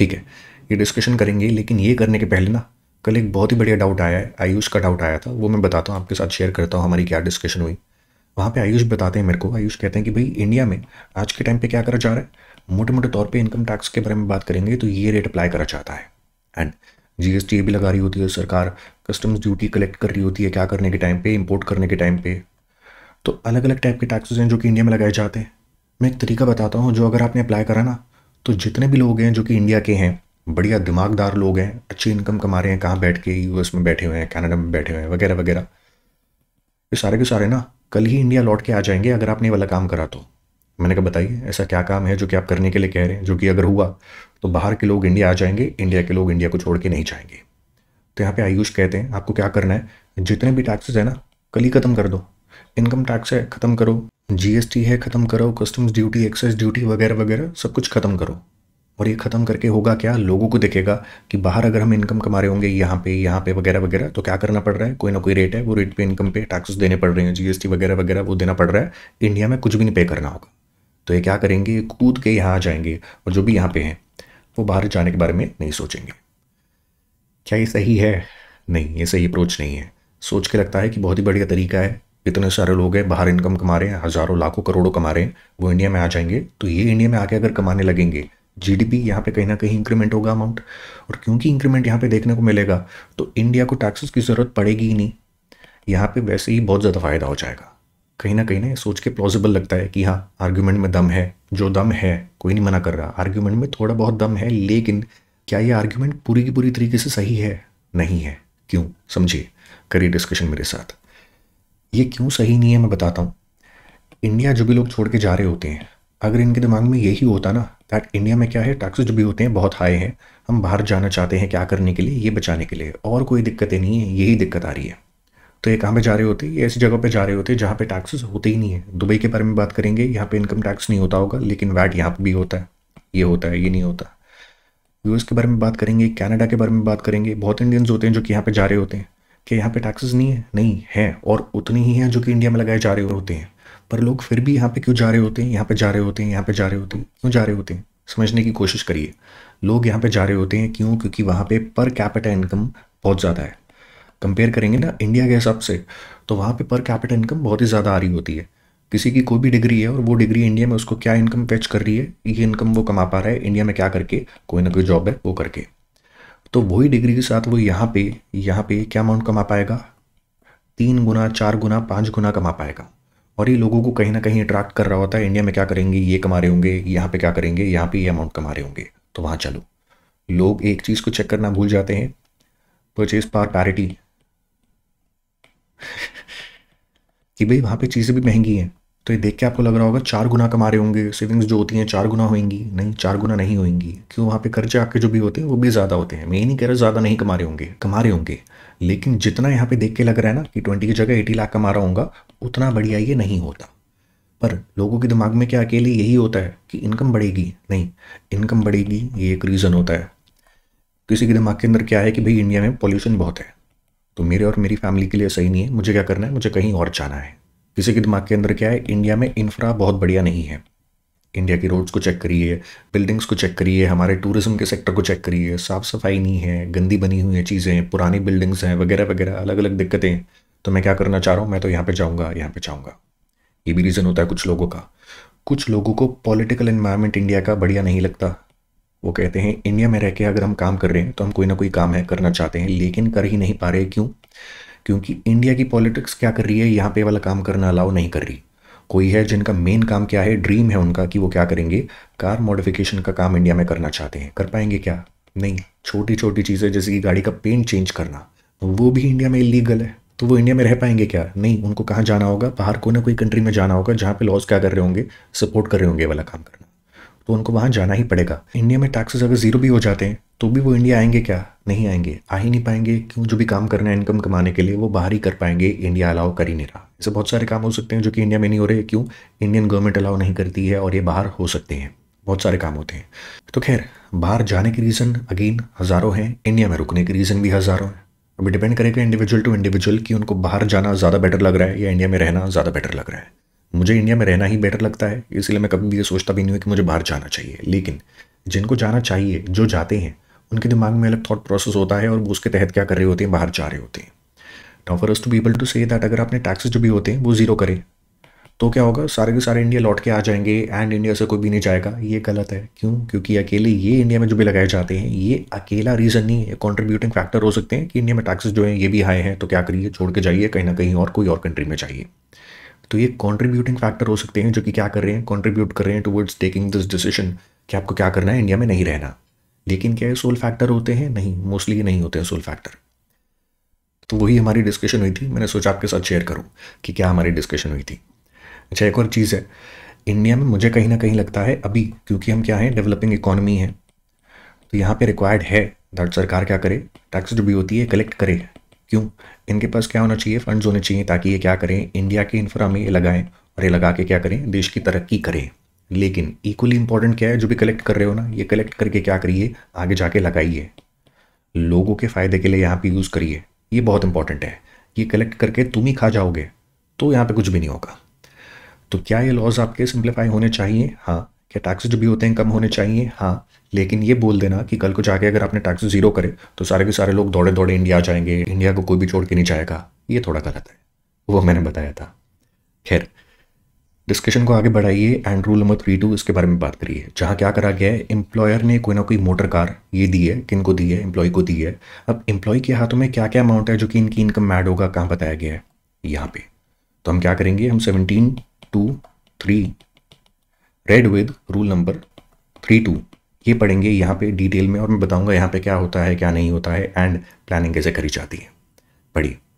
ठीक है ये डिस्कशन करेंगे लेकिन ये करने के पहले ना कल एक बहुत ही बढ़िया डाउट आया है आयुष का डाउट आया था वो मैं बताता हूँ आपके साथ शेयर करता हूँ हमारी क्या डिस्कशन हुई वहाँ पे आयुष बताते हैं मेरे को आयुष कहते हैं कि भाई इंडिया में आज के टाइम पे क्या करा जा रहा है मोटे मोटे तौर पे इनकम टैक्स के बारे में बात करेंगे तो ये रेट अप्लाई करा जाता है एंड जीएसटी भी लगा रही होती है सरकार कस्टम्स ड्यूटी कलेक्ट कर रही होती है क्या करने के टाइम पे इम्पोर्ट करने के टाइम पे तो अलग अलग टाइप के टैक्सेस हैं जो कि इंडिया में लगाए जाते हैं मैं एक तरीका बताता हूँ जो अगर आपने अप्लाई करा ना तो जितने भी लोग हैं जो कि इंडिया के हैं बढ़िया दिमागदार लोग हैं अच्छी इनकम कमा रहे हैं कहाँ बैठ के यूएस में बैठे हुए हैं कनाडा में बैठे हुए हैं वगैरह वगैरह ये सारे के सारे ना कल ही इंडिया लौट के आ जाएंगे अगर आपने वाला काम करा तो मैंने कहा बताइए ऐसा क्या काम है जो कि आप करने के लिए कह रहे हैं जो कि अगर हुआ तो बाहर के लोग इंडिया आ जाएंगे इंडिया के लोग इंडिया को छोड़ के नहीं जाएंगे तो यहाँ पे आयुष कहते हैं आपको क्या करना है जितने भी टैक्सेस है ना कल ही ख़त्म कर दो इनकम टैक्स है ख़त्म करो जीएसटी है ख़त्म करो कस्टम्स ड्यूटी एक्साइज ड्यूटी वगैरह वगैरह सब कुछ ख़त्म करो और ये ख़त्म करके होगा क्या लोगों को दिखेगा कि बाहर अगर हम इनकम कमा रहे होंगे यहाँ पे यहाँ पे वगैरह वगैरह तो क्या करना पड़ रहा है कोई ना कोई रेट है वो रेट पे इनकम पे टैक्सेस देने पड़ रहे हैं जीएसटी वगैरह वगैरह वो देना पड़ रहा है इंडिया में कुछ भी नहीं पे करना होगा तो ये क्या करेंगे कूद के यहाँ आ जाएंगे और जो भी यहाँ पे हैं वो बाहर जाने के बारे में नहीं सोचेंगे क्या ये सही है नहीं ये सही अप्रोच नहीं है सोच के लगता है कि बहुत ही बढ़िया तरीका है इतने सारे लोग हैं बाहर इनकम कमा रहे हैं हज़ारों लाखों करोड़ों कमा रहे हैं वो इंडिया में आ जाएंगे तो ये इंडिया में आके अगर कमाने लगेंगे जी डी पी यहाँ पर कहीं ना कहीं इंक्रीमेंट होगा अमाउंट और क्योंकि इंक्रीमेंट यहाँ पर देखने को मिलेगा तो इंडिया को टैक्सेस की ज़रूरत पड़ेगी ही नहीं यहाँ पर वैसे ही बहुत ज़्यादा फ़ायदा हो जाएगा कहीं ना कहीं ना सोच के प्लॉजिबल लगता है कि हाँ आर्ग्यूमेंट में दम है जो दम है कोई नहीं मना कर रहा आर्ग्यूमेंट में थोड़ा बहुत दम है लेकिन क्या ये आर्ग्यूमेंट पूरी की पूरी तरीके से सही है नहीं है क्यों समझिए करिए डिस्कशन मेरे साथ ये क्यों सही नहीं है मैं बताता हूँ इंडिया जो भी लोग छोड़ के जा रहे होते हैं अगर इनके दिमाग में यही होता ना दैट इंडिया में क्या है टैक्सेस जो भी होते हैं बहुत हाई हैं हम बाहर जाना चाहते हैं क्या करने के लिए ये बचाने के लिए और कोई दिक्कतें नहीं है यही दिक्कत आ रही है तो ये कहाँ पे जा रहे होते ये ऐसी जगह पे जा रहे होते जहाँ पे टैक्सेस होते ही नहीं है दुबई के बारे में बात करेंगे यहाँ पे इनकम टैक्स नहीं होता होगा लेकिन वैट यहाँ पर भी होता है ये होता है ये नहीं होता यूएस के बारे में बात करेंगे कनाडा के बारे में बात करेंगे बहुत इंडियंस होते हैं जो कि यहाँ पे जा रहे होते हैं कि यहाँ पे टैक्सेस नहीं है नहीं है और उतनी ही हैं जो कि इंडिया में लगाए जा रहे होते हैं पर लोग फिर भी यहाँ पे क्यों जा रहे होते हैं यहाँ पे जा रहे होते हैं यहाँ पे जा रहे होते हैं क्यों जा रहे होते हैं समझने की कोशिश करिए लोग यहाँ पे जा रहे होते हैं क्यों क्योंकि वहाँ पे पर कैपिटल इनकम बहुत ज़्यादा है कंपेयर करेंगे ना इंडिया के हिसाब से तो वहाँ पे पर कैपिटल इनकम बहुत ही ज़्यादा आ रही होती है किसी की कोई भी डिग्री है और वो डिग्री इंडिया में उसको क्या इनकम पैच कर रही है ये इनकम वो कमा पा रहा है इंडिया में क्या करके कोई ना कोई जॉब है वो करके तो वही डिग्री के साथ वो यहाँ पे यहाँ पे क्या अमाउंट कमा पाएगा तीन गुना चार गुना पाँच गुना कमा पाएगा और ये लोगों को कहीं ना कहीं अट्रैक्ट कर रहा होता है इंडिया में क्या करेंगे ये कमा रहे होंगे यहाँ पे क्या करेंगे यहाँ पे ये अमाउंट कमा रहे होंगे तो वहाँ चलो लोग एक चीज़ को चेक करना भूल जाते हैं परचेज पार पैरिटी कि भाई वहाँ पे चीज़ें भी महंगी हैं तो ये देख के आपको लग रहा होगा चार गुना कमा रहे होंगे सेविंग्स जो होती हैं चार गुना होंगी नहीं चार गुना नहीं होंगी क्यों वहाँ पे कर्जे आपके जो भी होते हैं वो भी ज़्यादा होते हैं मैं ये नहीं कह रहा ज़्यादा नहीं कमा रहे होंगे कमा रहे होंगे लेकिन जितना यहाँ पे देख के लग रहा है ना कि ट्वेंटी की जगह एटी लाख कमा रहा होगा उतना बढ़िया ये नहीं होता पर लोगों के दिमाग में क्या अकेले यही होता है कि इनकम बढ़ेगी नहीं इनकम बढ़ेगी ये एक रीज़न होता है किसी के दिमाग के अंदर क्या है कि भाई इंडिया में पॉल्यूशन बहुत है तो मेरे और मेरी फैमिली के लिए सही नहीं है मुझे क्या करना है मुझे कहीं और जाना है किसी के दिमाग के अंदर क्या है इंडिया में इंफ्रा बहुत बढ़िया नहीं है इंडिया की रोड्स को चेक करिए बिल्डिंग्स को चेक करिए हमारे टूरिज्म के सेक्टर को चेक करिए साफ़ सफाई नहीं है गंदी बनी हुई है चीज़ें पुरानी बिल्डिंग्स हैं वगैरह वगैरह अलग अलग दिक्कतें हैं तो मैं क्या करना चाह रहा हूँ मैं तो यहाँ पर जाऊँगा यहाँ पर जाऊँगा ये भी रीज़न होता है कुछ लोगों का कुछ लोगों को पॉलिटिकल इन्वायरमेंट इंडिया का बढ़िया नहीं लगता वो कहते हैं इंडिया में रह के अगर हम काम कर रहे हैं तो हम कोई ना कोई काम है करना चाहते हैं लेकिन कर ही नहीं पा रहे क्यों क्योंकि इंडिया की पॉलिटिक्स क्या कर रही है यहाँ पे वाला काम करना अलाउ नहीं कर रही कोई है जिनका मेन काम क्या है ड्रीम है उनका कि वो क्या करेंगे कार मॉडिफिकेशन का काम इंडिया में करना चाहते हैं कर पाएंगे क्या नहीं छोटी छोटी चीज़ें जैसे कि गाड़ी का पेंट चेंज करना वो भी इंडिया में इलीगल है तो वो इंडिया में रह पाएंगे क्या नहीं उनको कहाँ जाना होगा बाहर कोई ना कोई कंट्री में जाना होगा जहाँ पे लॉज क्या कर रहे होंगे सपोर्ट कर रहे होंगे वाला काम करना तो उनको वहाँ जाना ही पड़ेगा इंडिया में टैक्सेस अगर ज़ीरो भी हो जाते हैं तो भी वो इंडिया आएंगे क्या नहीं आएंगे आ ही नहीं पाएंगे क्यों जो भी काम करना है इनकम कमाने के लिए वो बाहर ही कर पाएंगे इंडिया अलाउ कर ही नहीं रहा ऐसे बहुत सारे काम हो सकते हैं जो कि इंडिया में नहीं हो रहे क्यों इंडियन गवर्नमेंट अलाउ नहीं करती है और ये बाहर हो सकते हैं बहुत सारे काम होते हैं तो खैर बाहर जाने के रीज़न अगेन हज़ारों हैं इंडिया में रुकने के रीज़न भी हज़ारों हैं अभी डिपेंड करेगा इंडिविजुअल टू इंडिविजुअल कि उनको बाहर जाना ज़्यादा बेटर लग रहा है या इंडिया में रहना ज़्यादा बेटर लग रहा है मुझे इंडिया में रहना ही बेटर लगता है इसलिए मैं कभी भी ये सोचता भी नहीं हूँ कि मुझे बाहर जाना चाहिए लेकिन जिनको जाना चाहिए जो जाते हैं उनके दिमाग में अलग थॉट प्रोसेस होता है और वो उसके तहत क्या कर रहे होते हैं बाहर जा रहे होते हैं now for us to people to say that अगर आपने टैक्सेस जो भी होते हैं वो ज़ीरो करें तो क्या होगा सारे के सारे इंडिया लौट के आ जाएंगे एंड इंडिया से कोई भी नहीं जाएगा ये गलत है क्यों क्योंकि अकेले ये इंडिया में जो भी लगाए जाते हैं ये अकेला रीज़न नहीं है कॉन्ट्रीब्यूटिंग फैक्टर हो सकते हैं कि इंडिया में टैक्सेस जो हैं ये भी हाई हैं तो क्या करिए छोड़ के जाइए कहीं ना कहीं और कोई और कंट्री में जाइए तो ये कॉन्ट्रीब्यूटिंग फैक्टर हो सकते हैं जो कि क्या कर रहे हैं कॉन्ट्रीब्यूट कर रहे हैं टूवर्ड्स टेकिंग दिस डिसीजन कि आपको क्या करना है इंडिया में नहीं रहना लेकिन क्या ये सोल फैक्टर होते हैं नहीं मोस्टली ये नहीं होते हैं सोल फैक्टर तो वही हमारी डिस्कशन हुई थी मैंने सोचा आपके साथ शेयर करूँ कि क्या हमारी डिस्कशन हुई थी अच्छा एक और चीज़ है इंडिया में मुझे कहीं ना कहीं लगता है अभी क्योंकि हम क्या हैं डेवलपिंग इकोनॉमी है तो यहाँ पे रिक्वायर्ड है दैट सरकार क्या करे टैक्स जो भी होती है कलेक्ट करे क्यों इनके पास क्या होना चाहिए फंड्स होने चाहिए ताकि ये क्या करें इंडिया के इंफ्रा में ये लगाएं और ये लगा के क्या करें देश की तरक्की करें लेकिन इक्वली इंपॉर्टेंट क्या है जो भी कलेक्ट कर रहे हो ना ये कलेक्ट करके क्या करिए आगे जाके लगाइए लोगों के फ़ायदे के लिए यहाँ पे यूज़ करिए ये बहुत इंपॉर्टेंट है ये कलेक्ट करके तुम ही खा जाओगे तो यहाँ पे कुछ भी नहीं होगा तो क्या ये लॉज आपके सिंप्लीफाई होने चाहिए हाँ क्या टैक्स जो भी होते हैं कम होने चाहिए हाँ लेकिन ये बोल देना कि कल को जाके अगर आपने टैक्स जीरो करे तो सारे के सारे लोग दौड़े दौड़े इंडिया आ जाएंगे इंडिया को कोई भी छोड़ के नहीं जाएगा ये थोड़ा गलत है वो मैंने बताया था खैर डिस्कशन को आगे बढ़ाइए and rule number three two इसके बारे में बात करिए जहाँ क्या करा गया है एम्प्लॉयर ने कोई ना कोई मोटर कार ये दी है किन को दी है एम्प्लॉय को दी है अब एम्प्लॉय के हाथों में क्या क्या अमाउंट है जो कि इनकी इनकम ऐड होगा कहाँ बताया गया है यहाँ पे तो हम क्या करेंगे हम seventeen two three read with rule number three two ये पढ़ेंगे यहाँ पे डिटेल में और मैं बताऊँगा यहाँ पे क्या होता है क्या नहीं होता है एंड प्लानिंग कैसे करी जाती है पढ़िए